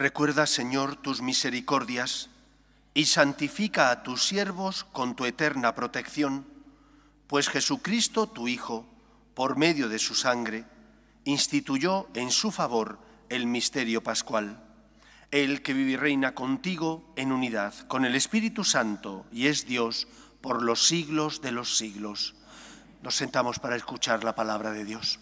Recuerda, Señor, tus misericordias y santifica a tus siervos con tu eterna protección, pues Jesucristo, tu Hijo, por medio de su sangre, instituyó en su favor el misterio pascual. el que vive y reina contigo en unidad, con el Espíritu Santo, y es Dios por los siglos de los siglos. Nos sentamos para escuchar la palabra de Dios.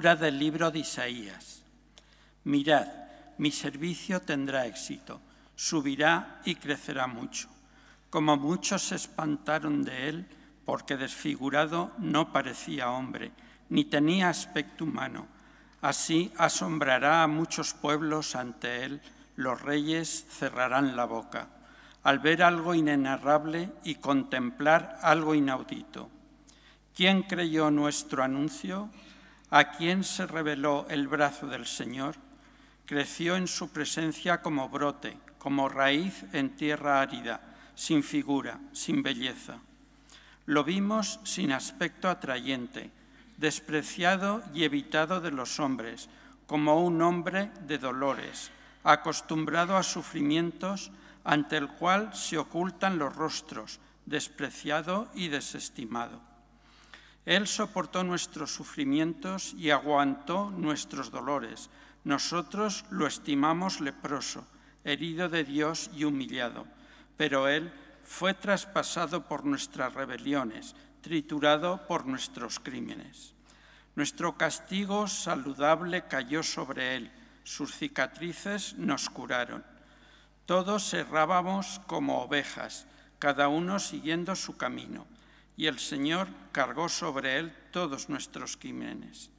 del libro de Isaías. Mirad, mi servicio tendrá éxito, subirá y crecerá mucho. Como muchos se espantaron de él, porque desfigurado no parecía hombre, ni tenía aspecto humano. Así asombrará a muchos pueblos ante él, los reyes cerrarán la boca, al ver algo inenarrable y contemplar algo inaudito. ¿Quién creyó nuestro anuncio? a quien se reveló el brazo del Señor, creció en su presencia como brote, como raíz en tierra árida, sin figura, sin belleza. Lo vimos sin aspecto atrayente, despreciado y evitado de los hombres, como un hombre de dolores, acostumbrado a sufrimientos ante el cual se ocultan los rostros, despreciado y desestimado. Él soportó nuestros sufrimientos y aguantó nuestros dolores. Nosotros lo estimamos leproso, herido de Dios y humillado. Pero Él fue traspasado por nuestras rebeliones, triturado por nuestros crímenes. Nuestro castigo saludable cayó sobre Él, sus cicatrices nos curaron. Todos errábamos como ovejas, cada uno siguiendo su camino y el Señor cargó sobre él todos nuestros crímenes.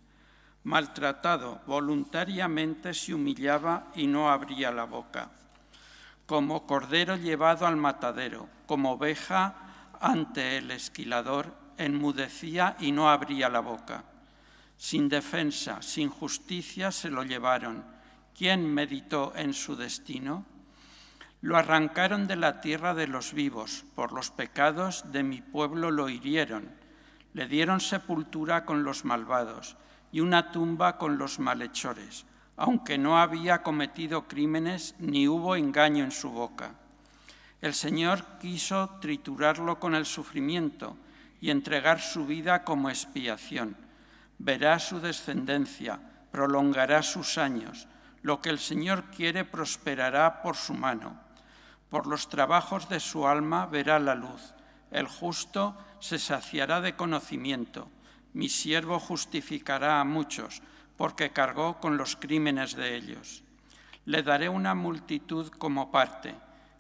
Maltratado voluntariamente se humillaba y no abría la boca. Como cordero llevado al matadero, como oveja ante el esquilador, enmudecía y no abría la boca. Sin defensa, sin justicia se lo llevaron. ¿Quién meditó en su destino? Lo arrancaron de la tierra de los vivos, por los pecados de mi pueblo lo hirieron. Le dieron sepultura con los malvados y una tumba con los malhechores, aunque no había cometido crímenes ni hubo engaño en su boca. El Señor quiso triturarlo con el sufrimiento y entregar su vida como expiación. Verá su descendencia, prolongará sus años. Lo que el Señor quiere prosperará por su mano. Por los trabajos de su alma verá la luz. El justo se saciará de conocimiento. Mi siervo justificará a muchos, porque cargó con los crímenes de ellos. Le daré una multitud como parte,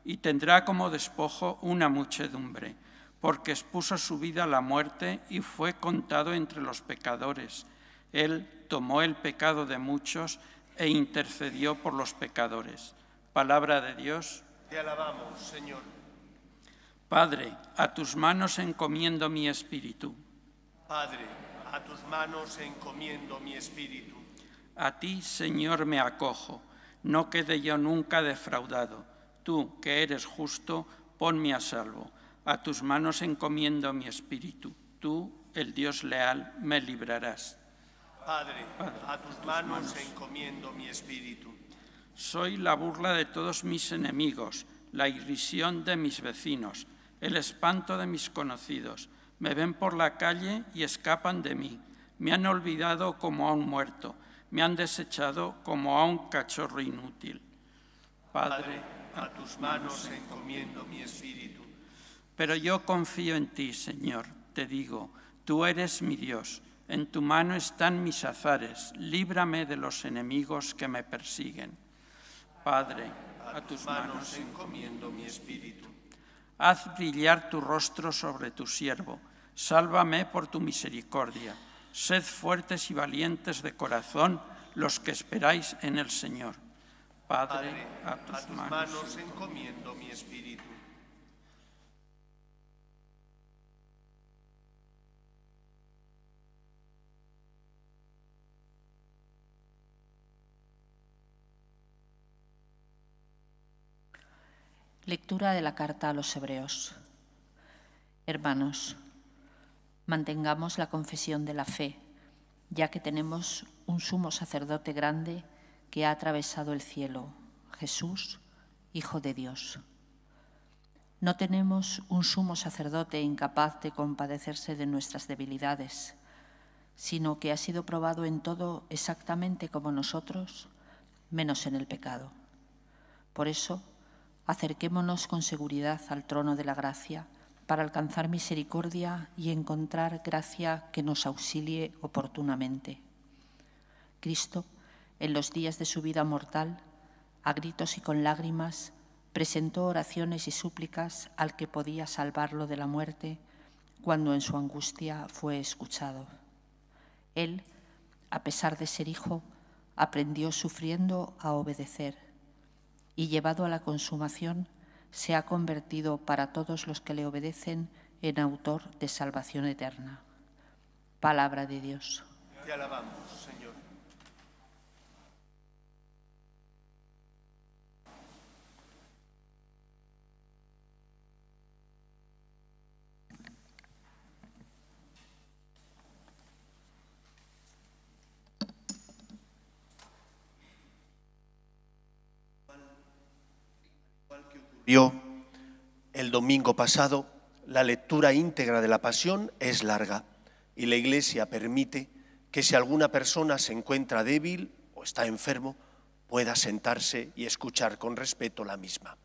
y tendrá como despojo una muchedumbre, porque expuso su vida a la muerte y fue contado entre los pecadores. Él tomó el pecado de muchos e intercedió por los pecadores. Palabra de Dios. Te alabamos, Señor. Padre, a tus manos encomiendo mi espíritu. Padre, a tus manos encomiendo mi espíritu. A ti, Señor, me acojo. No quede yo nunca defraudado. Tú, que eres justo, ponme a salvo. A tus manos encomiendo mi espíritu. Tú, el Dios leal, me librarás. Padre, a, tus manos. encomiendo mi espíritu. Soy la burla de todos mis enemigos, la irrisión de mis vecinos, el espanto de mis conocidos. Me ven por la calle y escapan de mí. Me han olvidado como a un muerto. Me han desechado como a un cachorro inútil. Padre, a tus manos encomiendo mi espíritu. Pero yo confío en ti, Señor. Te digo, tú eres mi Dios. En tu mano están mis azares. Líbrame de los enemigos que me persiguen. Padre, a tus manos encomiendo mi espíritu. Haz brillar tu rostro sobre tu siervo. Sálvame por tu misericordia. Sed fuertes y valientes de corazón los que esperáis en el Señor. Padre, a tus, manos encomiendo mi espíritu. Lectura de la carta a los Hebreos. Hermanos, mantengamos la confesión de la fe, ya que tenemos un sumo sacerdote grande que ha atravesado el cielo, Jesús, Hijo de Dios. No tenemos un sumo sacerdote incapaz de compadecerse de nuestras debilidades, sino que ha sido probado en todo exactamente como nosotros, menos en el pecado. Por eso, acerquémonos con seguridad al trono de la gracia para alcanzar misericordia y encontrar gracia que nos auxilie oportunamente. Cristo, en los días de su vida mortal, a gritos y con lágrimas, presentó oraciones y súplicas al que podía salvarlo de la muerte cuando en su angustia fue escuchado. Él, a pesar de ser hijo, aprendió sufriendo a obedecer y llevado a la consumación, se ha convertido para todos los que le obedecen en autor de salvación eterna. Palabra de Dios. Te alabamos, Señor. el domingo pasado, la lectura íntegra de la pasión es larga y la Iglesia permite que si alguna persona se encuentra débil o está enfermo, pueda sentarse y escuchar con respeto la misma.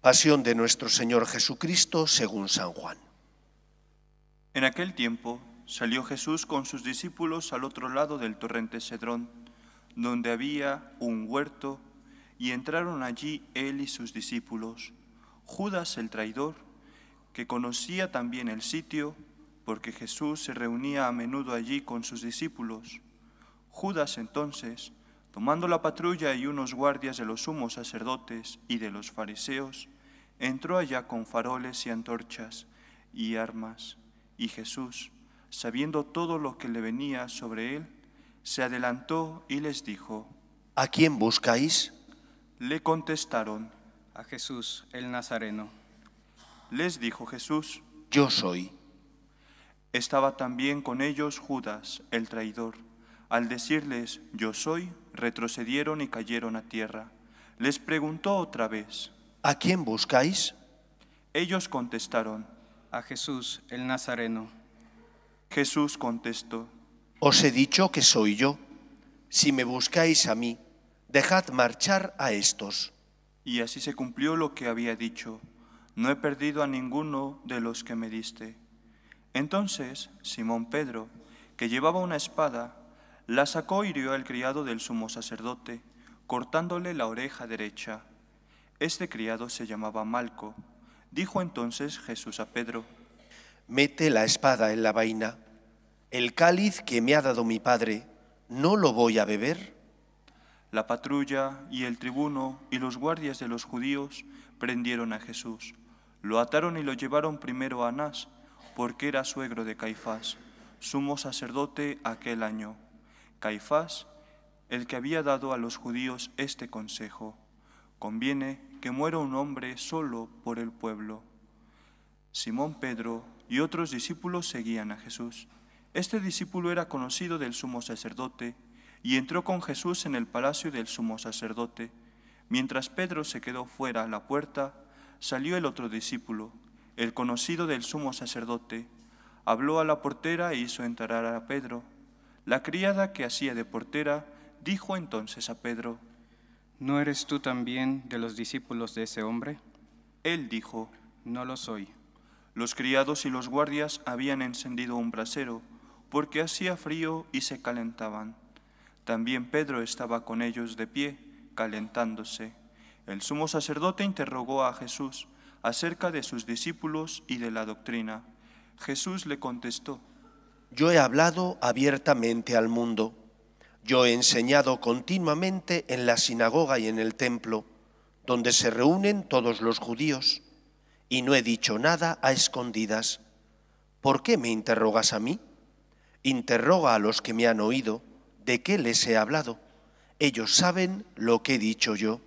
Pasión de nuestro Señor Jesucristo según San Juan. En aquel tiempo salió Jesús con sus discípulos al otro lado del torrente Cedrón, donde había un huerto y entraron allí él y sus discípulos. Judas el traidor, que conocía también el sitio, porque Jesús se reunía a menudo allí con sus discípulos. Judas entonces, tomando la patrulla y unos guardias de los sumos sacerdotes y de los fariseos, entró allá con faroles y antorchas y armas, y Jesús, sabiendo todo lo que le venía sobre él, se adelantó y les dijo, ¿A quién buscáis? Le contestaron, a Jesús el Nazareno. Les dijo Jesús, yo soy. Estaba también con ellos Judas, el traidor. Al decirles, yo soy, retrocedieron y cayeron a tierra. Les preguntó otra vez, ¿a quién buscáis? Ellos contestaron, a Jesús el Nazareno. Jesús contestó, Os he dicho que soy yo. Si me buscáis a mí, dejad marchar a estos. Y así se cumplió lo que había dicho, no he perdido a ninguno de los que me diste. Entonces Simón Pedro, que llevaba una espada, la sacó y hirió al criado del sumo sacerdote, cortándole la oreja derecha. Este criado se llamaba Malco. Dijo entonces Jesús a Pedro, Mete la espada en la vaina. El cáliz que me ha dado mi padre, ¿no lo voy a beber? La patrulla y el tribuno y los guardias de los judíos prendieron a Jesús. Lo ataron y lo llevaron primero a Anás, porque era suegro de Caifás, sumo sacerdote aquel año. Caifás, el que había dado a los judíos este consejo, conviene que muera un hombre solo por el pueblo. Simón Pedro y otros discípulos seguían a Jesús. Este discípulo era conocido del sumo sacerdote y entró con Jesús en el palacio del sumo sacerdote. Mientras Pedro se quedó fuera a la puerta, salió el otro discípulo, el conocido del sumo sacerdote. Habló a la portera e hizo entrar a Pedro. La criada que hacía de portera dijo entonces a Pedro, ¿No eres tú también de los discípulos de ese hombre? Él dijo, No lo soy. Los criados y los guardias habían encendido un brasero, porque hacía frío y se calentaban. También Pedro estaba con ellos de pie, calentándose. El sumo sacerdote interrogó a Jesús acerca de sus discípulos y de la doctrina. Jesús le contestó, Yo he hablado abiertamente al mundo, yo he enseñado continuamente en la sinagoga y en el templo, donde se reúnen todos los judíos, y no he dicho nada a escondidas. ¿Por qué me interrogas a mí? Interroga a los que me han oído de qué les he hablado. Ellos saben lo que he dicho yo.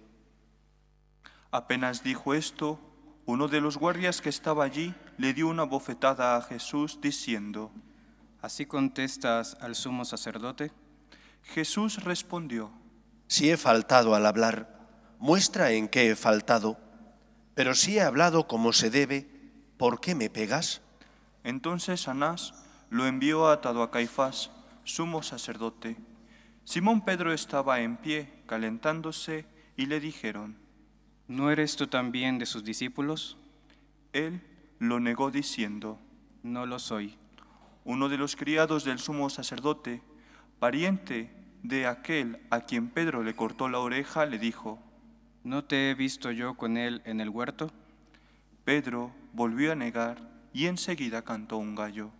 Apenas dijo esto, uno de los guardias que estaba allí le dio una bofetada a Jesús diciendo, ¿Así contestas al sumo sacerdote? Jesús respondió, Si he faltado al hablar, muestra en qué he faltado, pero si he hablado como se debe, ¿por qué me pegas? Entonces Anás lo envió atado a Caifás sumo sacerdote. Simón Pedro estaba en pie, calentándose, y le dijeron, ¿No eres tú también de sus discípulos? Él lo negó diciendo, No lo soy. Uno de los criados del sumo sacerdote, pariente de aquel a quien Pedro le cortó la oreja, le dijo, ¿No te he visto yo con él en el huerto? Pedro volvió a negar y enseguida cantó un gallo.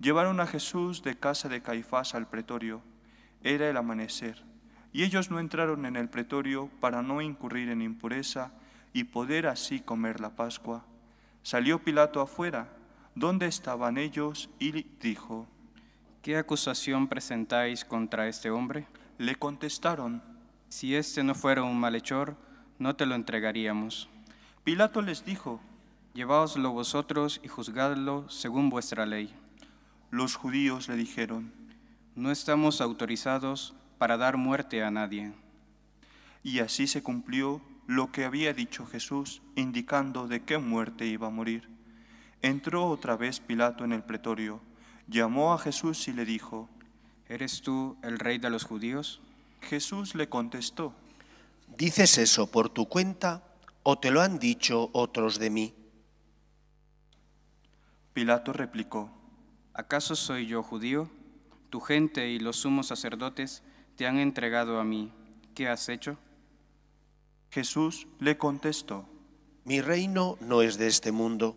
Llevaron a Jesús de casa de Caifás al pretorio. Era el amanecer, y ellos no entraron en el pretorio para no incurrir en impureza y poder así comer la Pascua. Salió Pilato afuera, donde estaban ellos, y dijo, ¿Qué acusación presentáis contra este hombre? Le contestaron, Si este no fuera un malhechor, no te lo entregaríamos. Pilato les dijo, Llevaoslo vosotros y juzgadlo según vuestra ley. Los judíos le dijeron, no estamos autorizados para dar muerte a nadie. Y así se cumplió lo que había dicho Jesús, indicando de qué muerte iba a morir. Entró otra vez Pilato en el pretorio, llamó a Jesús y le dijo, ¿Eres tú el rey de los judíos? Jesús le contestó, ¿dices eso por tu cuenta o te lo han dicho otros de mí? Pilato replicó, ¿acaso soy yo judío? Tu gente y los sumos sacerdotes te han entregado a mí. ¿Qué has hecho? Jesús le contestó, Mi reino no es de este mundo.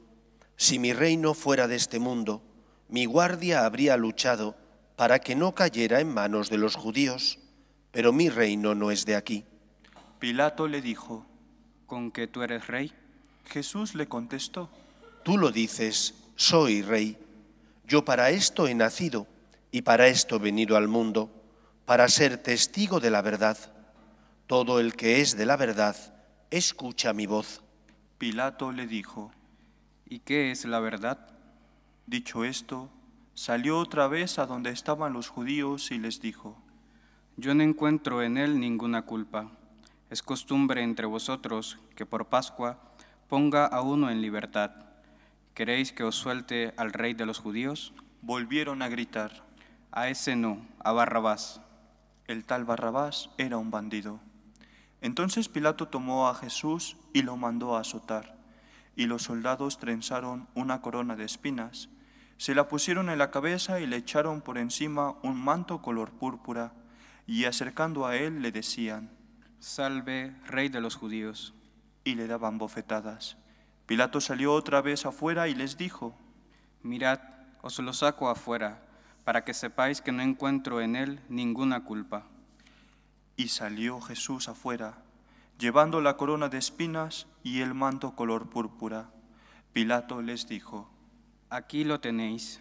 Si mi reino fuera de este mundo, mi guardia habría luchado para que no cayera en manos de los judíos, pero mi reino no es de aquí. Pilato le dijo, ¿con qué tú eres rey? Jesús le contestó, Tú lo dices, soy rey. Yo para esto he nacido y para esto he venido al mundo, para ser testigo de la verdad. Todo el que es de la verdad, escucha mi voz. Pilato le dijo, ¿Y qué es la verdad? Dicho esto, salió otra vez a donde estaban los judíos y les dijo, Yo no encuentro en él ninguna culpa. Es costumbre entre vosotros que por Pascua ponga a uno en libertad ¿Queréis que os suelte al rey de los judíos? Volvieron a gritar. A ese no, a Barrabás. El tal Barrabás era un bandido. Entonces Pilato tomó a Jesús y lo mandó a azotar, y los soldados trenzaron una corona de espinas, se la pusieron en la cabeza y le echaron por encima un manto color púrpura, y acercando a él le decían, Salve, Rey de los judíos. Y le daban bofetadas. Pilato salió otra vez afuera y les dijo, Mirad, os lo saco afuera, para que sepáis que no encuentro en él ninguna culpa. Y salió Jesús afuera, llevando la corona de espinas y el manto color púrpura. Pilato les dijo, Aquí lo tenéis.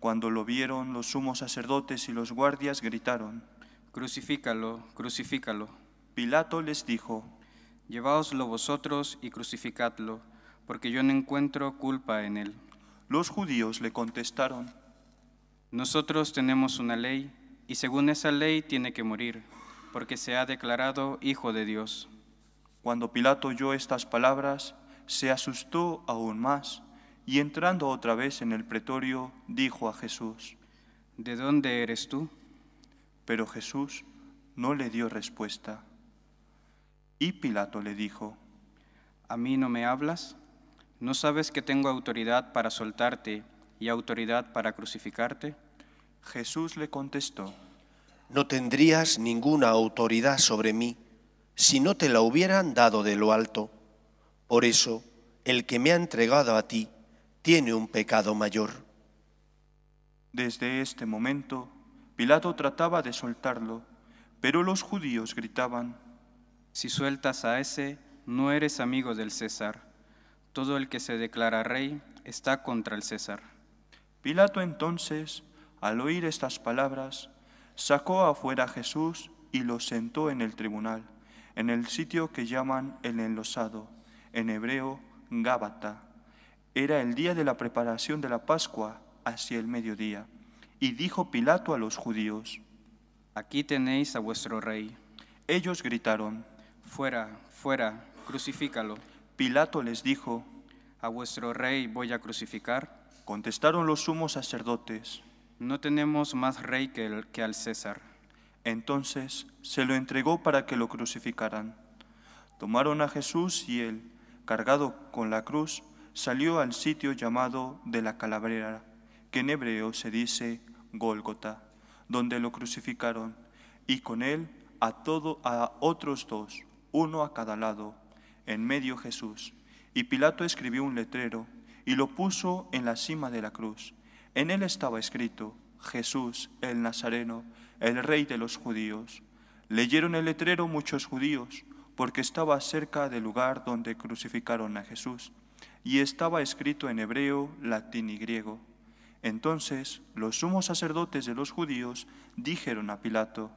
Cuando lo vieron, los sumos sacerdotes y los guardias gritaron, Crucifícalo, crucifícalo. Pilato les dijo, Lleváoslo vosotros y crucificadlo, porque yo no encuentro culpa en él. Los judíos le contestaron, Nosotros tenemos una ley, y según esa ley tiene que morir, porque se ha declarado hijo de Dios. Cuando Pilato oyó estas palabras, se asustó aún más, y entrando otra vez en el pretorio, dijo a Jesús, ¿De dónde eres tú? Pero Jesús no le dio respuesta. Y Pilato le dijo, ¿a mí no me hablas? ¿No sabes que tengo autoridad para soltarte y autoridad para crucificarte? Jesús le contestó, No tendrías ninguna autoridad sobre mí si no te la hubieran dado de lo alto. Por eso, el que me ha entregado a ti tiene un pecado mayor. Desde este momento, Pilato trataba de soltarlo, pero los judíos gritaban, si sueltas a ese, no eres amigo del César. Todo el que se declara rey está contra el César. Pilato entonces, al oír estas palabras, sacó afuera a Jesús y lo sentó en el tribunal, en el sitio que llaman el enlosado, en hebreo Gábata. Era el día de la preparación de la Pascua, hacia el mediodía. Y dijo Pilato a los judíos, Aquí tenéis a vuestro rey. Ellos gritaron, Fuera, fuera, crucifícalo. Pilato les dijo, ¿A vuestro rey voy a crucificar? Contestaron los sumos sacerdotes, No tenemos más rey que, el, que al César. Entonces se lo entregó para que lo crucificaran. Tomaron a Jesús y él, cargado con la cruz, salió al sitio llamado de la Calabrera, que en hebreo se dice Gólgota, donde lo crucificaron, y con él a, todo, a otros dos uno a cada lado, en medio Jesús. Y Pilato escribió un letrero y lo puso en la cima de la cruz. En él estaba escrito, Jesús el Nazareno, el rey de los judíos. Leyeron el letrero muchos judíos, porque estaba cerca del lugar donde crucificaron a Jesús, y estaba escrito en hebreo, latín y griego. Entonces los sumos sacerdotes de los judíos dijeron a Pilato,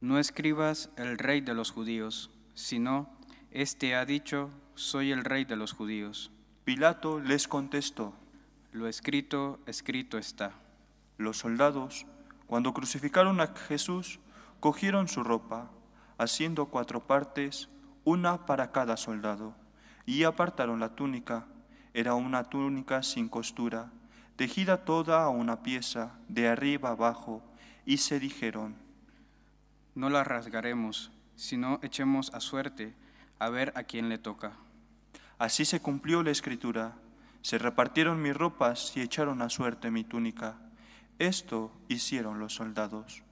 no escribas el rey de los judíos, sino, este ha dicho, soy el rey de los judíos. Pilato les contestó, lo escrito, escrito está. Los soldados, cuando crucificaron a Jesús, cogieron su ropa, haciendo cuatro partes, una para cada soldado, y apartaron la túnica. Era una túnica sin costura, tejida toda a una pieza, de arriba abajo, y se dijeron, no la rasgaremos, sino echemos a suerte a ver a quién le toca. Así se cumplió la escritura. Se repartieron mis ropas y echaron a suerte mi túnica. Esto hicieron los soldados.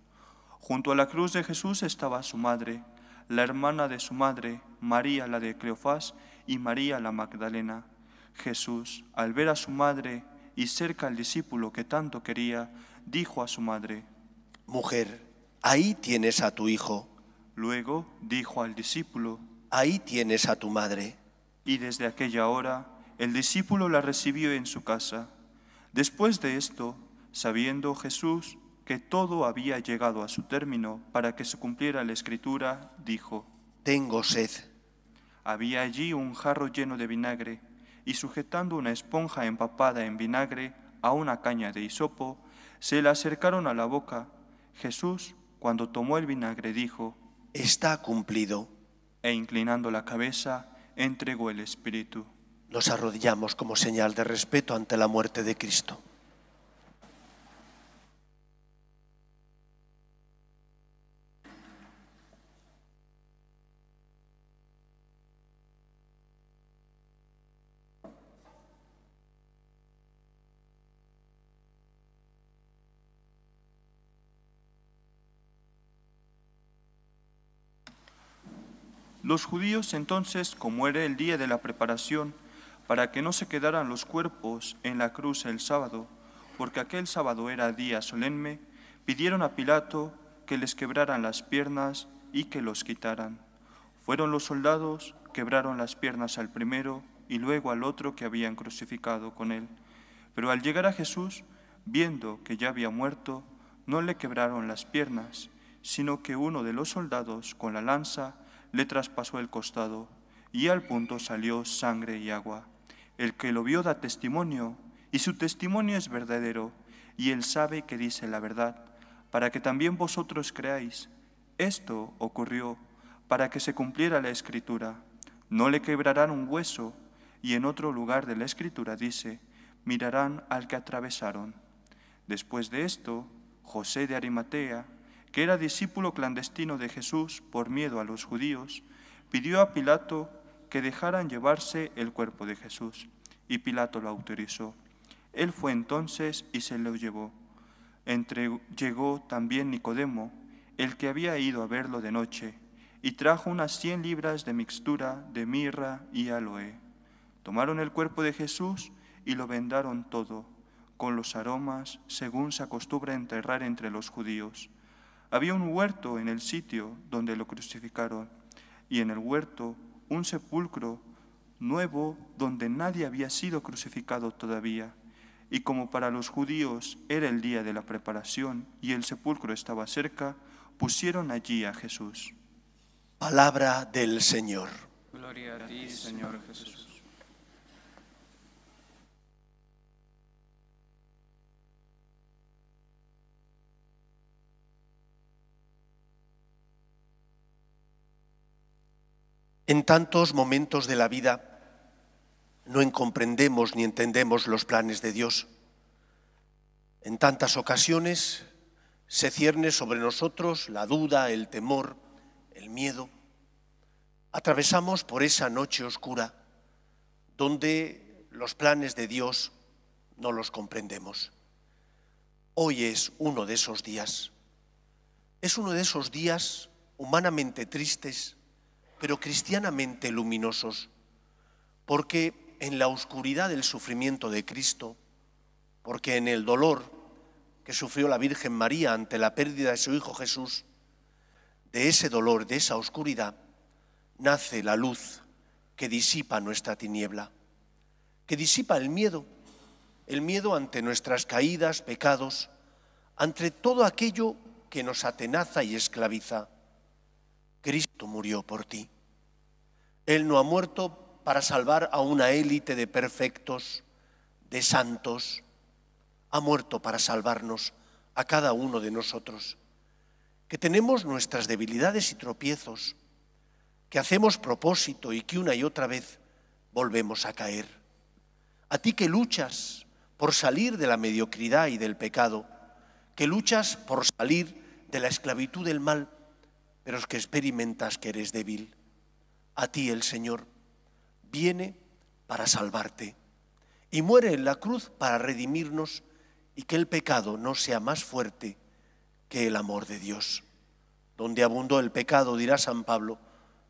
Junto a la cruz de Jesús estaba su madre, la hermana de su madre, María la de Cleofás y María la Magdalena. Jesús, al ver a su madre y cerca al discípulo que tanto quería, dijo a su madre, Mujer, ahí tienes a tu hijo. Luego dijo al discípulo, ahí tienes a tu madre. Y desde aquella hora el discípulo la recibió en su casa. Después de esto, sabiendo Jesús que todo había llegado a su término para que se cumpliera la escritura, dijo, Tengo sed. Había allí un jarro lleno de vinagre, y sujetando una esponja empapada en vinagre a una caña de hisopo, se la acercaron a la boca. Jesús cuando tomó el vinagre dijo, Está cumplido. E inclinando la cabeza, entregó el Espíritu. Nos arrodillamos como señal de respeto ante la muerte de Cristo. Los judíos entonces, como era el día de la preparación, para que no se quedaran los cuerpos en la cruz el sábado, porque aquel sábado era día solemne, pidieron a Pilato que les quebraran las piernas y que los quitaran. Fueron los soldados, quebraron las piernas al primero y luego al otro que habían crucificado con él. Pero al llegar a Jesús, viendo que ya había muerto, no le quebraron las piernas, sino que uno de los soldados con la lanza le traspasó el costado y al punto salió sangre y agua. El que lo vio da testimonio y su testimonio es verdadero y él sabe que dice la verdad, para que también vosotros creáis. Esto ocurrió para que se cumpliera la escritura. No le quebrarán un hueso y en otro lugar de la escritura dice, mirarán al que atravesaron. Después de esto, José de Arimatea, que era discípulo clandestino de Jesús por miedo a los judíos, pidió a Pilato que dejaran llevarse el cuerpo de Jesús, y Pilato lo autorizó. Él fue entonces y se lo llevó. Entre llegó también Nicodemo, el que había ido a verlo de noche, y trajo unas cien libras de mixtura de mirra y aloe. Tomaron el cuerpo de Jesús y lo vendaron todo, con los aromas, según se acostumbra enterrar entre los judíos había un huerto en el sitio donde lo crucificaron y en el huerto un sepulcro nuevo donde nadie había sido crucificado todavía. Y como para los judíos era el día de la preparación y el sepulcro estaba cerca, pusieron allí a Jesús. Palabra del Señor. Gloria a ti, Señor Jesús. En tantos momentos de la vida no comprendemos ni entendemos los planes de Dios. En tantas ocasiones se cierne sobre nosotros la duda, el temor, el miedo. Atravesamos por esa noche oscura donde los planes de Dios no los comprendemos. Hoy es uno de esos días. Es uno de esos días humanamente tristes pero cristianamente luminosos, porque en la oscuridad del sufrimiento de Cristo, porque en el dolor que sufrió la Virgen María ante la pérdida de su Hijo Jesús, de ese dolor, de esa oscuridad, nace la luz que disipa nuestra tiniebla, que disipa el miedo, el miedo ante nuestras caídas, pecados, ante todo aquello que nos atenaza y esclaviza Cristo murió por ti. Él no ha muerto para salvar a una élite de perfectos, de santos. Ha muerto para salvarnos a cada uno de nosotros, que tenemos nuestras debilidades y tropiezos, que hacemos propósito y que una y otra vez volvemos a caer. A ti que luchas por salir de la mediocridad y del pecado, que luchas por salir de la esclavitud del mal, pero es que experimentas que eres débil. A ti el Señor viene para salvarte y muere en la cruz para redimirnos y que el pecado no sea más fuerte que el amor de Dios. Donde abundó el pecado, dirá San Pablo,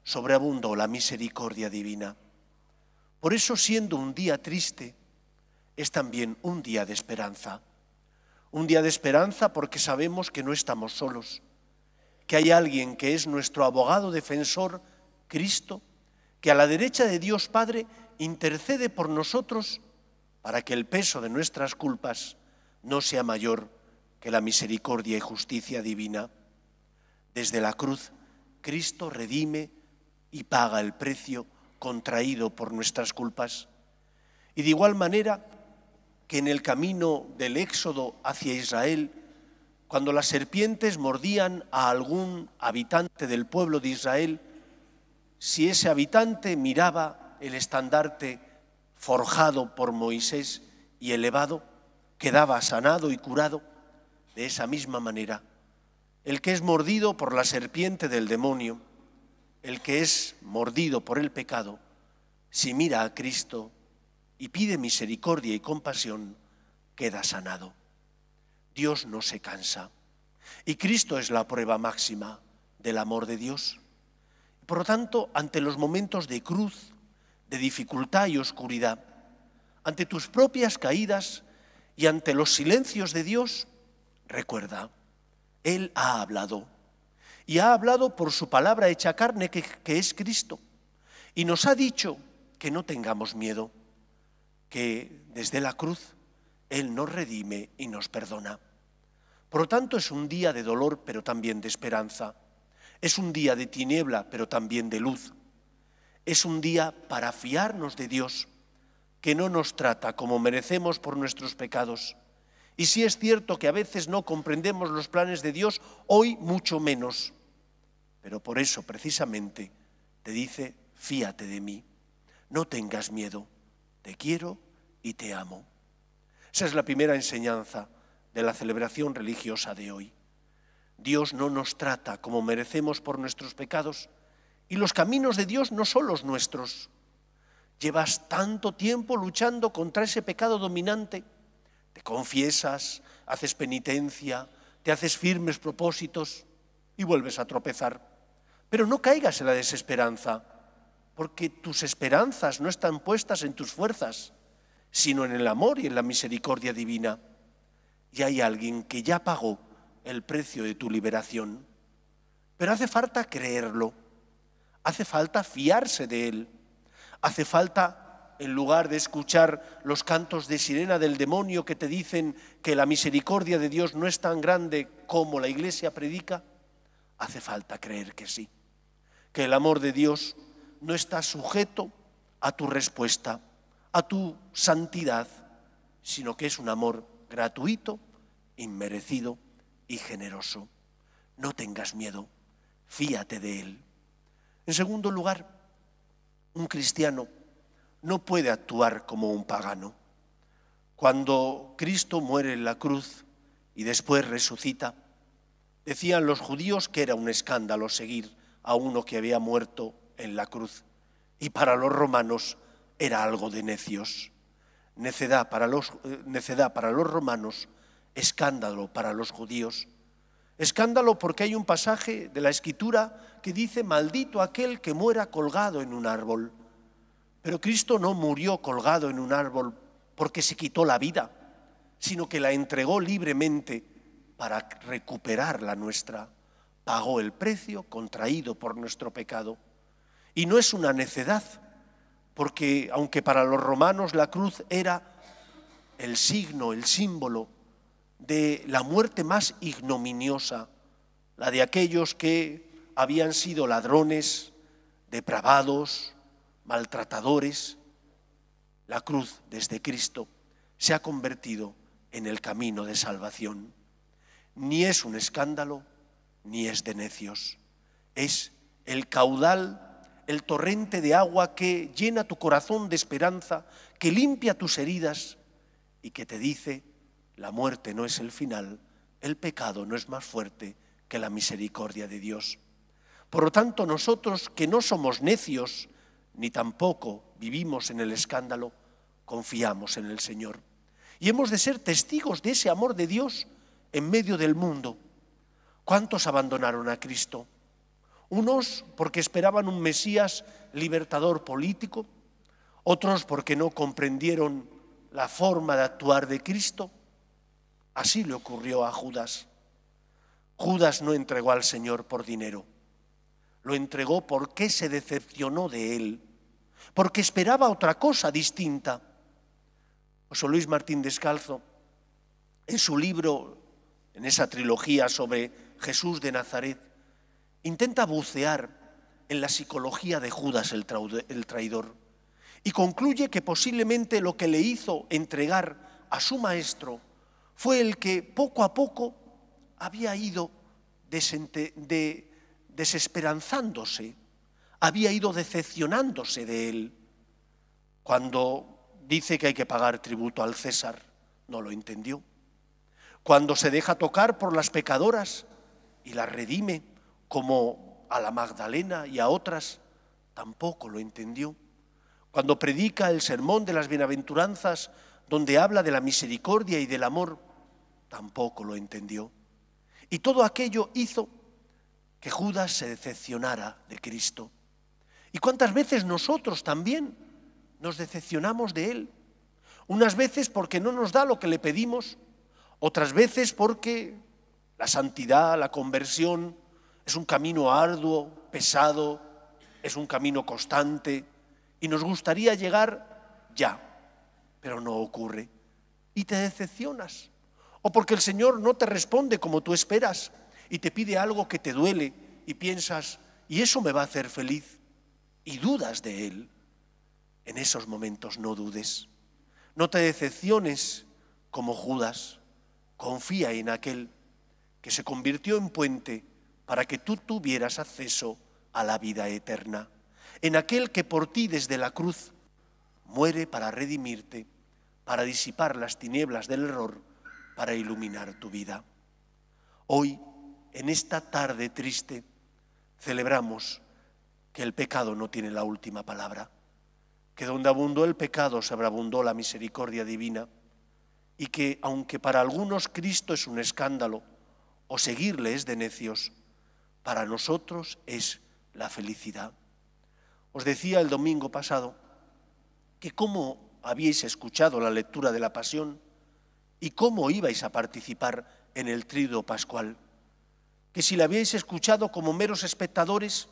sobreabundó la misericordia divina. Por eso, siendo un día triste, es también un día de esperanza. Un día de esperanza porque sabemos que no estamos solos, que hay alguien que es nuestro abogado defensor, Cristo, que a la derecha de Dios Padre intercede por nosotros para que el peso de nuestras culpas no sea mayor que la misericordia y justicia divina. Desde la cruz, Cristo redime y paga el precio contraído por nuestras culpas. Y de igual manera que en el camino del éxodo hacia Israel, cuando las serpientes mordían a algún habitante del pueblo de Israel, si ese habitante miraba el estandarte forjado por Moisés y elevado, quedaba sanado y curado. De esa misma manera, el que es mordido por la serpiente del demonio, el que es mordido por el pecado, si mira a Cristo y pide misericordia y compasión, queda sanado. Dios no se cansa. Y Cristo es la prueba máxima del amor de Dios. Por lo tanto, ante los momentos de cruz, de dificultad y oscuridad, ante tus propias caídas y ante los silencios de Dios, recuerda, Él ha hablado. Y ha hablado por su palabra hecha carne, que, que es Cristo. Y nos ha dicho que no tengamos miedo, que desde la cruz Él nos redime y nos perdona. Por lo tanto, es un día de dolor, pero también de esperanza. Es un día de tiniebla, pero también de luz. Es un día para fiarnos de Dios, que no nos trata como merecemos por nuestros pecados. Y si es cierto que a veces no comprendemos los planes de Dios, hoy mucho menos. Pero por eso, precisamente, te dice, fíate de mí, no tengas miedo, te quiero y te amo. Esa es la primera enseñanza de la celebración religiosa de hoy. Dios no nos trata como merecemos por nuestros pecados y los caminos de Dios no son los nuestros. Llevas tanto tiempo luchando contra ese pecado dominante, te confiesas, haces penitencia, te haces firmes propósitos y vuelves a tropezar. Pero no caigas en la desesperanza, porque tus esperanzas no están puestas en tus fuerzas, sino en el amor y en la misericordia divina. Ya hay alguien que ya pagó el precio de tu liberación. Pero hace falta creerlo, hace falta fiarse de él, hace falta, en lugar de escuchar los cantos de sirena del demonio que te dicen que la misericordia de Dios no es tan grande como la iglesia predica, hace falta creer que sí, que el amor de Dios no está sujeto a tu respuesta, a tu santidad, sino que es un amor gratuito inmerecido y generoso. No tengas miedo, fíate de Él. En segundo lugar, un cristiano no puede actuar como un pagano. Cuando Cristo muere en la cruz y después resucita, decían los judíos que era un escándalo seguir a uno que había muerto en la cruz y para los romanos era algo de necios. Necedad para los, eh, necedad para los romanos escándalo para los judíos. Escándalo porque hay un pasaje de la escritura que dice, maldito aquel que muera colgado en un árbol. Pero Cristo no murió colgado en un árbol porque se quitó la vida, sino que la entregó libremente para recuperar la nuestra. Pagó el precio contraído por nuestro pecado. Y no es una necedad, porque aunque para los romanos la cruz era el signo, el símbolo de la muerte más ignominiosa, la de aquellos que habían sido ladrones, depravados, maltratadores. La cruz desde este Cristo se ha convertido en el camino de salvación. Ni es un escándalo, ni es de necios. Es el caudal, el torrente de agua que llena tu corazón de esperanza, que limpia tus heridas y que te dice, la muerte no es el final, el pecado no es más fuerte que la misericordia de Dios. Por lo tanto, nosotros que no somos necios, ni tampoco vivimos en el escándalo, confiamos en el Señor. Y hemos de ser testigos de ese amor de Dios en medio del mundo. ¿Cuántos abandonaron a Cristo? Unos porque esperaban un Mesías libertador político, otros porque no comprendieron la forma de actuar de Cristo, Así le ocurrió a Judas. Judas no entregó al Señor por dinero, lo entregó porque se decepcionó de él, porque esperaba otra cosa distinta. José Luis Martín Descalzo, en su libro, en esa trilogía sobre Jesús de Nazaret, intenta bucear en la psicología de Judas el, traidor y concluye que posiblemente lo que le hizo entregar a su maestro fue el que poco a poco había ido desesperanzándose, había ido decepcionándose de él. Cuando dice que hay que pagar tributo al César, no lo entendió. Cuando se deja tocar por las pecadoras y las redime, como a la Magdalena y a otras, tampoco lo entendió. Cuando predica el sermón de las bienaventuranzas, donde habla de la misericordia y del amor, tampoco lo entendió. Y todo aquello hizo que Judas se decepcionara de Cristo. ¿Y cuántas veces nosotros también nos decepcionamos de Él? Unas veces porque no nos da lo que le pedimos, otras veces porque la santidad, la conversión, es un camino arduo, pesado, es un camino constante y nos gustaría llegar ya, pero no ocurre. Y te decepcionas o porque el Señor no te responde como tú esperas y te pide algo que te duele y piensas, y eso me va a hacer feliz, y dudas de Él. En esos momentos no dudes. No te decepciones como Judas. Confía en aquel que se convirtió en puente para que tú tuvieras acceso a la vida eterna. En aquel que por ti desde la cruz muere para redimirte, para disipar las tinieblas del error para iluminar tu vida. Hoy, en esta tarde triste, celebramos que el pecado no tiene la última palabra, que donde abundó el pecado se sobreabundó la misericordia divina y que aunque para algunos Cristo es un escándalo o seguirle es de necios, para nosotros es la felicidad. Os decía el domingo pasado que como habíais escuchado la lectura de la pasión, y cómo ibais a participar en el trido pascual. Que si la habíais escuchado como meros espectadores,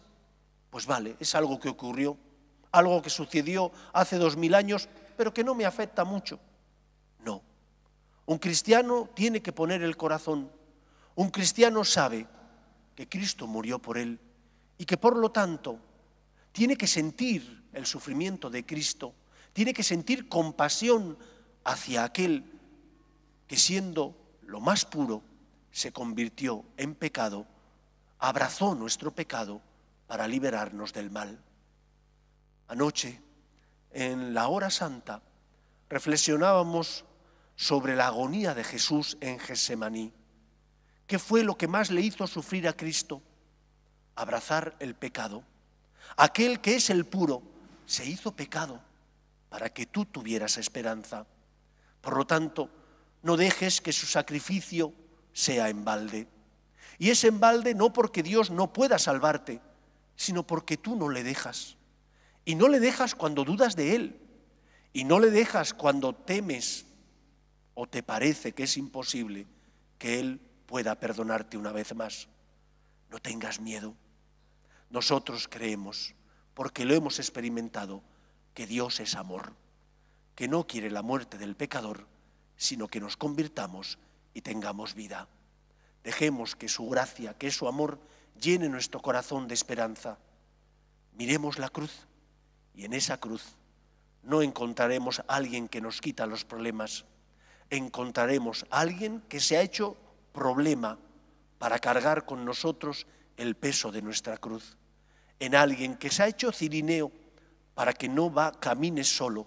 pues vale, es algo que ocurrió, algo que sucedió hace dos mil años, pero que no me afecta mucho. No. Un cristiano tiene que poner el corazón. Un cristiano sabe que Cristo murió por él y que por lo tanto tiene que sentir el sufrimiento de Cristo, tiene que sentir compasión hacia aquel que siendo lo más puro, se convirtió en pecado, abrazó nuestro pecado para liberarnos del mal. Anoche, en la hora santa, reflexionábamos sobre la agonía de Jesús en Getsemaní. ¿Qué fue lo que más le hizo sufrir a Cristo? Abrazar el pecado. Aquel que es el puro se hizo pecado para que tú tuvieras esperanza. Por lo tanto, no dejes que su sacrificio sea en balde. Y es en balde no porque Dios no pueda salvarte, sino porque tú no le dejas. Y no le dejas cuando dudas de Él. Y no le dejas cuando temes o te parece que es imposible que Él pueda perdonarte una vez más. No tengas miedo. Nosotros creemos, porque lo hemos experimentado, que Dios es amor, que no quiere la muerte del pecador, sino que nos convirtamos y tengamos vida. Dejemos que su gracia, que su amor llene nuestro corazón de esperanza. Miremos la cruz y en esa cruz no encontraremos a alguien que nos quita los problemas, encontraremos a alguien que se ha hecho problema para cargar con nosotros el peso de nuestra cruz, en alguien que se ha hecho cirineo para que no va, camines solo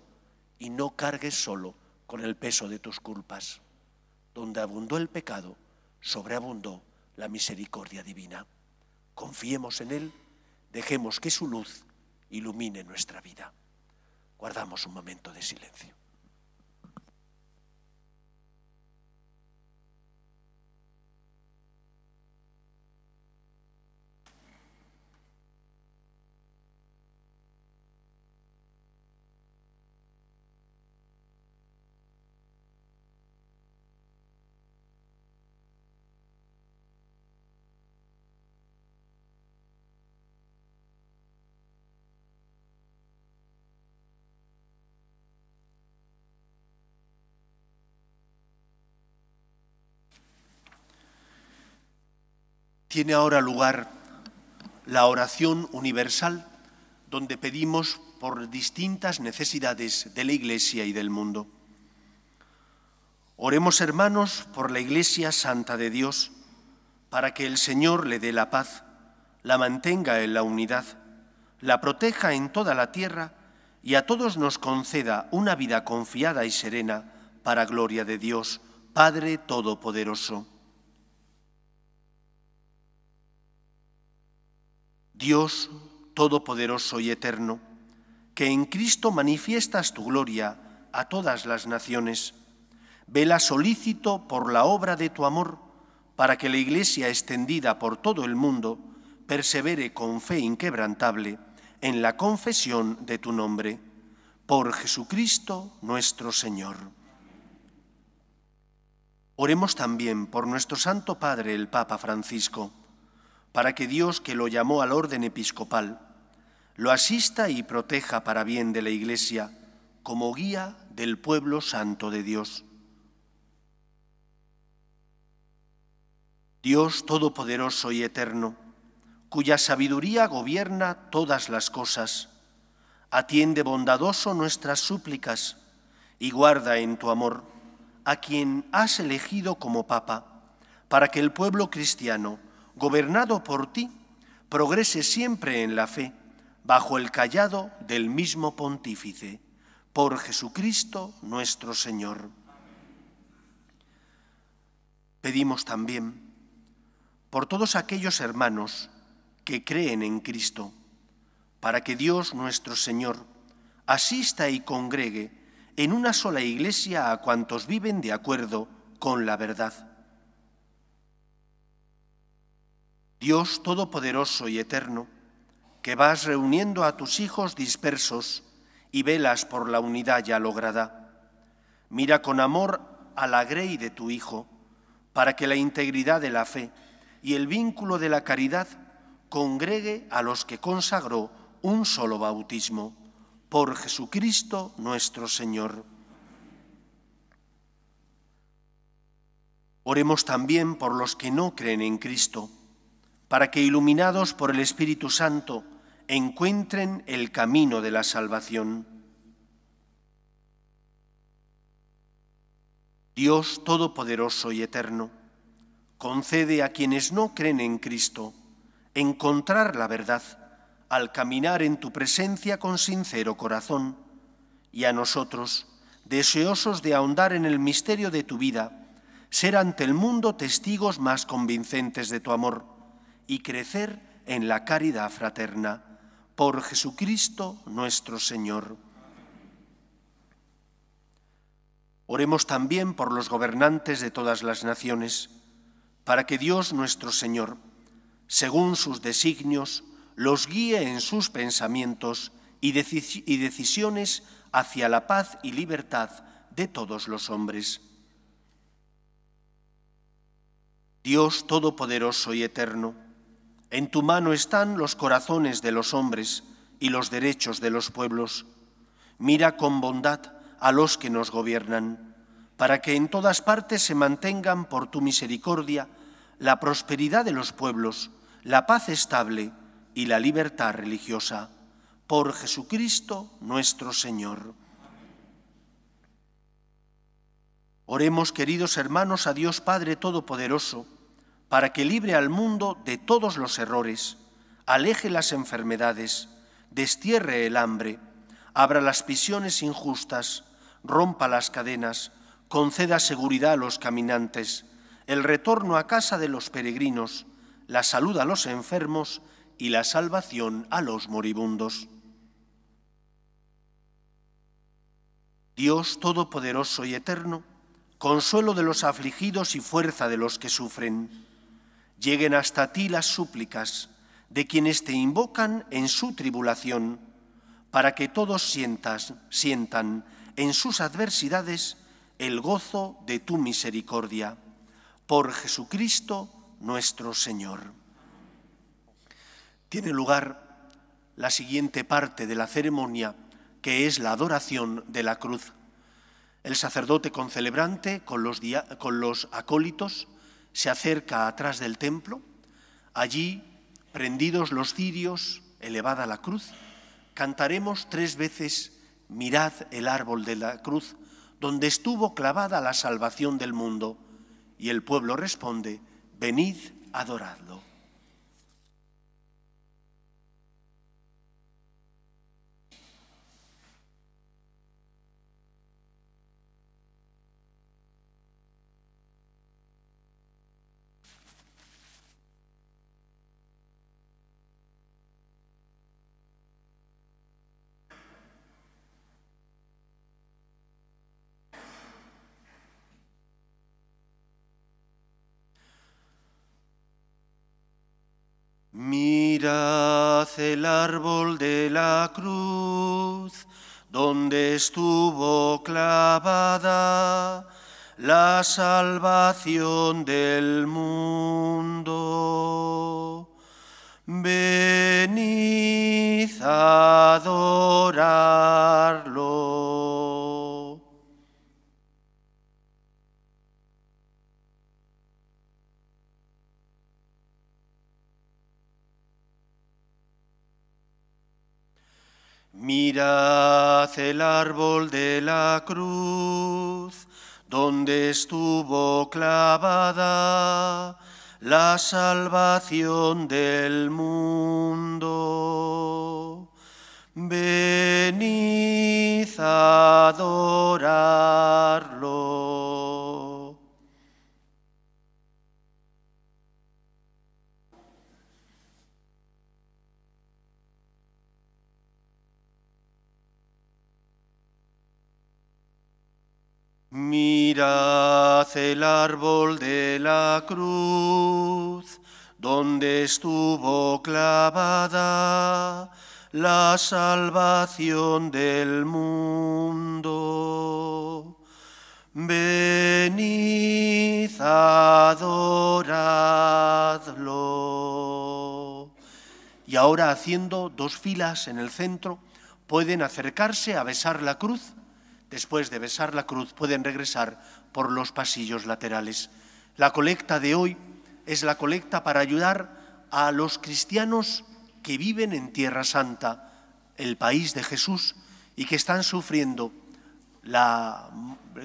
y no cargue solo con el peso de tus culpas. Donde abundó el pecado, sobreabundó la misericordia divina. Confiemos en Él, dejemos que su luz ilumine nuestra vida. Guardamos un momento de silencio. tiene ahora lugar la oración universal donde pedimos por distintas necesidades de la Iglesia y del mundo. Oremos hermanos por la Iglesia Santa de Dios, para que el Señor le dé la paz, la mantenga en la unidad, la proteja en toda la tierra y a todos nos conceda una vida confiada y serena para gloria de Dios, Padre Todopoderoso. Dios Todopoderoso y Eterno, que en Cristo manifiestas tu gloria a todas las naciones. Vela solícito por la obra de tu amor, para que la Iglesia extendida por todo el mundo persevere con fe inquebrantable en la confesión de tu nombre. Por Jesucristo nuestro Señor. Oremos también por nuestro Santo Padre el Papa Francisco para que Dios, que lo llamó al orden episcopal, lo asista y proteja para bien de la Iglesia como guía del pueblo santo de Dios. Dios Todopoderoso y Eterno, cuya sabiduría gobierna todas las cosas, atiende bondadoso nuestras súplicas y guarda en tu amor a quien has elegido como Papa, para que el pueblo cristiano gobernado por ti, progrese siempre en la fe, bajo el callado del mismo pontífice, por Jesucristo nuestro Señor. Pedimos también por todos aquellos hermanos que creen en Cristo, para que Dios nuestro Señor asista y congregue en una sola iglesia a cuantos viven de acuerdo con la verdad Dios Todopoderoso y Eterno, que vas reuniendo a tus hijos dispersos y velas por la unidad ya lograda. Mira con amor a la grey de tu Hijo, para que la integridad de la fe y el vínculo de la caridad congregue a los que consagró un solo bautismo, por Jesucristo nuestro Señor. Oremos también por los que no creen en Cristo para que, iluminados por el Espíritu Santo, encuentren el camino de la salvación. Dios Todopoderoso y Eterno, concede a quienes no creen en Cristo encontrar la verdad al caminar en tu presencia con sincero corazón y a nosotros, deseosos de ahondar en el misterio de tu vida, ser ante el mundo testigos más convincentes de tu amor y crecer en la caridad fraterna. Por Jesucristo nuestro Señor. Oremos también por los gobernantes de todas las naciones, para que Dios nuestro Señor, según sus designios, los guíe en sus pensamientos y, decisiones hacia la paz y libertad de todos los hombres. Dios Todopoderoso y Eterno, en tu mano están los corazones de los hombres y los derechos de los pueblos. Mira con bondad a los que nos gobiernan, para que en todas partes se mantengan por tu misericordia la prosperidad de los pueblos, la paz estable y la libertad religiosa. Por Jesucristo nuestro Señor. Oremos, queridos hermanos, a Dios Padre Todopoderoso para que libre al mundo de todos los errores, aleje las enfermedades, destierre el hambre, abra las prisiones injustas, rompa las cadenas, conceda seguridad a los caminantes, el retorno a casa de los peregrinos, la salud a los enfermos y la salvación a los moribundos. Dios Todopoderoso y Eterno, consuelo de los afligidos y fuerza de los que sufren lleguen hasta ti las súplicas de quienes te invocan en su tribulación, para que todos sientas, sientan en sus adversidades el gozo de tu misericordia. Por Jesucristo nuestro Señor. Tiene lugar la siguiente parte de la ceremonia, que es la adoración de la cruz. El sacerdote concelebrante con los, con los acólitos se acerca atrás del templo. Allí, prendidos los cirios, elevada la cruz, cantaremos tres veces, mirad el árbol de la cruz, donde estuvo clavada la salvación del mundo. Y el pueblo responde, venid, adoradlo. Mirad el árbol de la cruz donde estuvo clavada la salvación del mundo. Venid a adorarlo. Mirad el árbol de la cruz, donde estuvo clavada la salvación del mundo. Venid a adorarlo. Mirad el árbol de la cruz, donde estuvo clavada la salvación del mundo. Venid, adoradlo. Y ahora haciendo dos filas en el centro, pueden acercarse a besar la cruz después de besar la cruz, pueden regresar por los pasillos laterales. La colecta de hoy es la colecta para ayudar a los cristianos que viven en Tierra Santa, el país de Jesús, y que están sufriendo la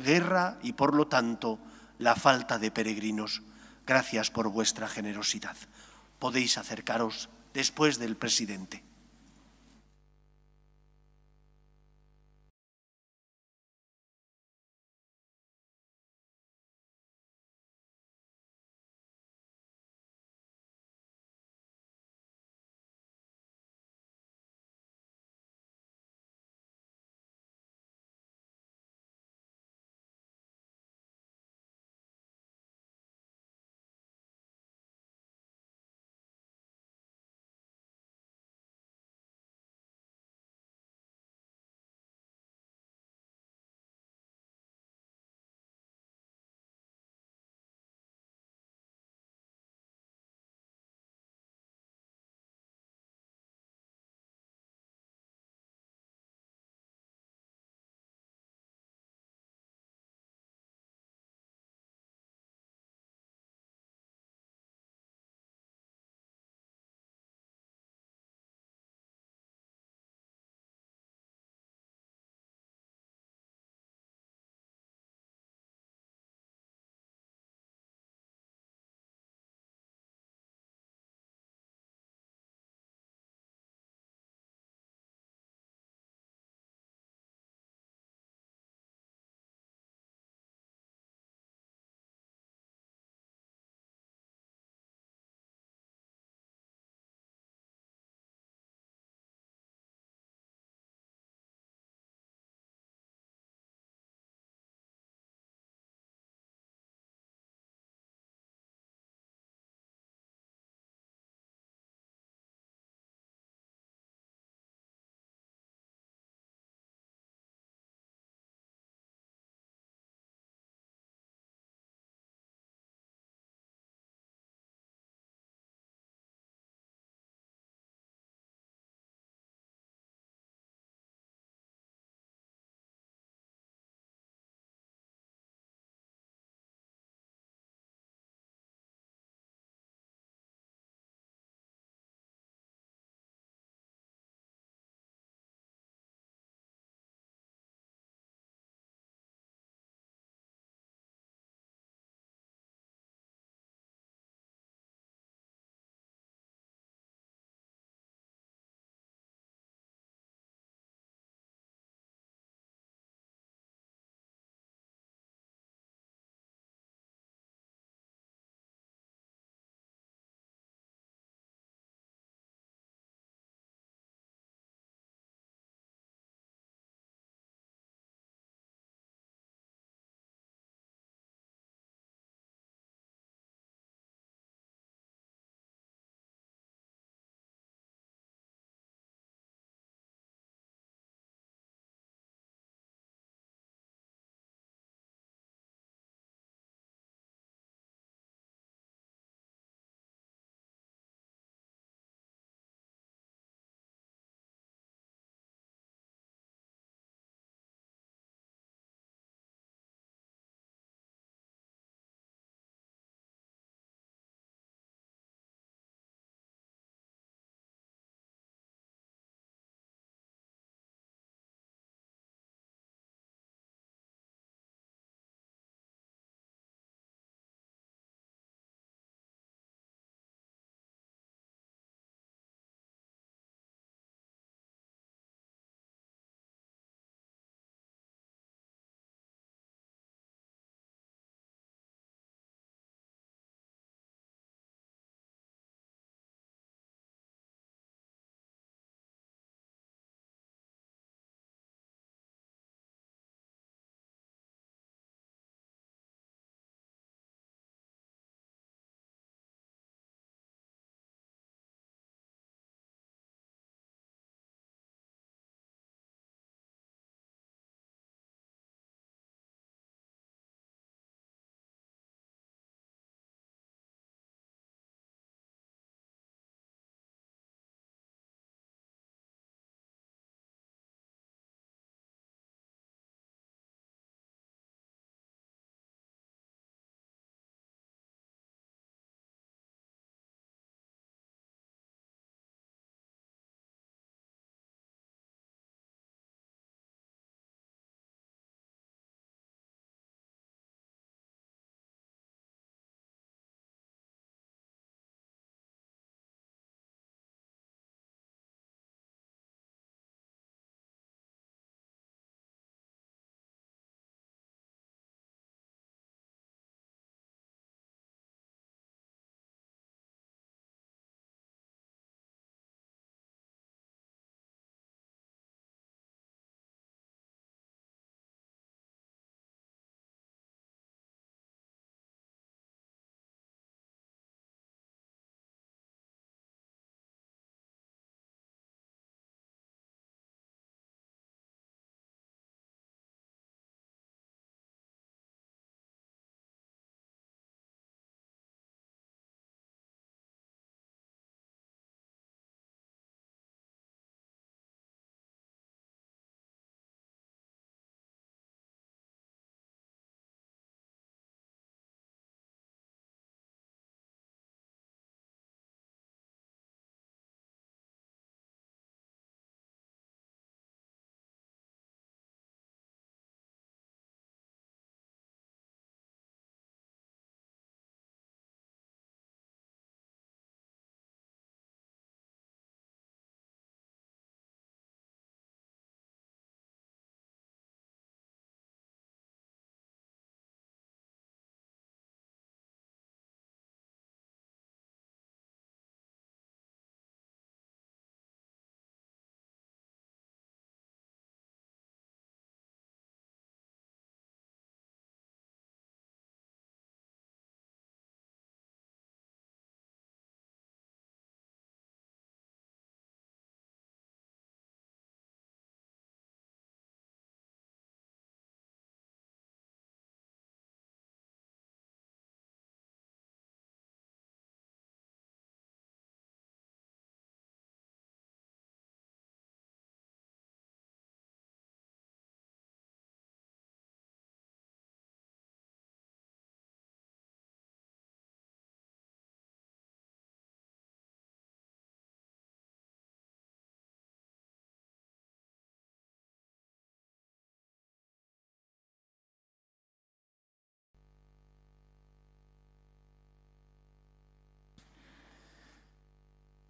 guerra y, por lo tanto, la falta de peregrinos. Gracias por vuestra generosidad. Podéis acercaros después del presidente.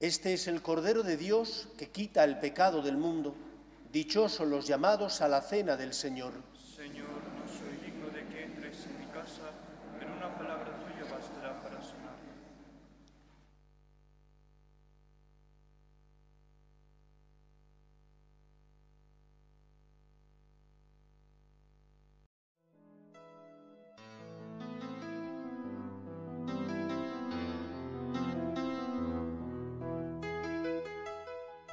Este es el Cordero de Dios que quita el pecado del mundo. Dichosos los llamados a la cena del Señor. Señor, no soy digno de que entres en mi casa, pero una palabra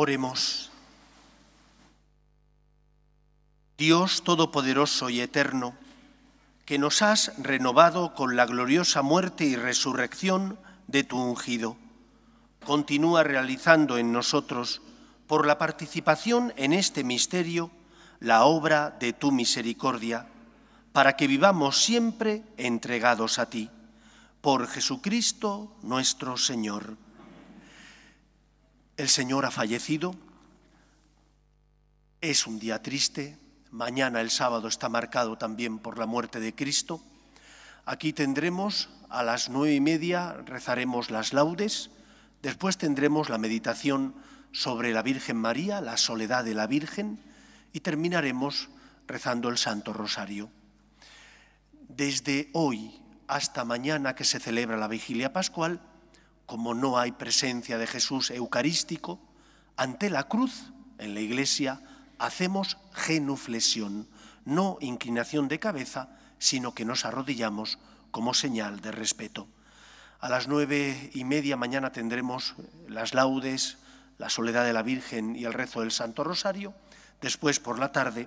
Oremos. Dios Todopoderoso y Eterno, que nos has renovado con la gloriosa muerte y resurrección de tu ungido, continúa realizando en nosotros, por la participación en este misterio, la obra de tu misericordia, para que vivamos siempre entregados a ti. Por Jesucristo nuestro Señor. El Señor ha fallecido, es un día triste, mañana el sábado está marcado también por la muerte de Cristo. Aquí tendremos a las nueve y media, rezaremos las laudes, después tendremos la meditación sobre la Virgen María, la soledad de la Virgen, y terminaremos rezando el Santo Rosario. Desde hoy hasta mañana que se celebra la vigilia pascual, como no hay presencia de Jesús eucarístico, ante la cruz en la iglesia hacemos genuflexión, no inclinación de cabeza, sino que nos arrodillamos como señal de respeto. A las nueve y media mañana tendremos las laudes, la soledad de la Virgen y el rezo del Santo Rosario. Después, por la tarde,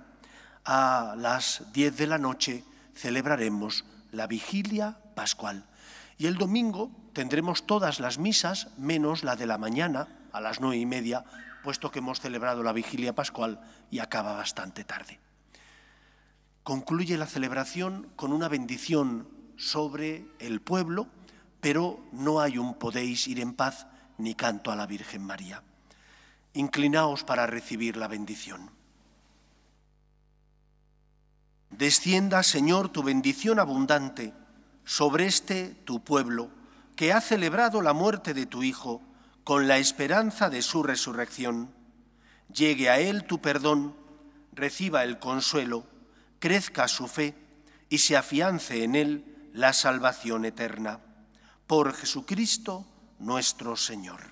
a las diez de la noche, celebraremos la vigilia pascual. Y el domingo tendremos todas las misas, menos la de la mañana, a las nueve y media, puesto que hemos celebrado la vigilia pascual y acaba bastante tarde. Concluye la celebración con una bendición sobre el pueblo, pero no hay un podéis ir en paz ni canto a la Virgen María. Inclinaos para recibir la bendición. Descienda, Señor, tu bendición abundante sobre este tu pueblo, que ha celebrado la muerte de tu Hijo, con la esperanza de su resurrección. Llegue a Él tu perdón, reciba el consuelo, crezca su fe y se afiance en Él la salvación eterna. Por Jesucristo nuestro Señor.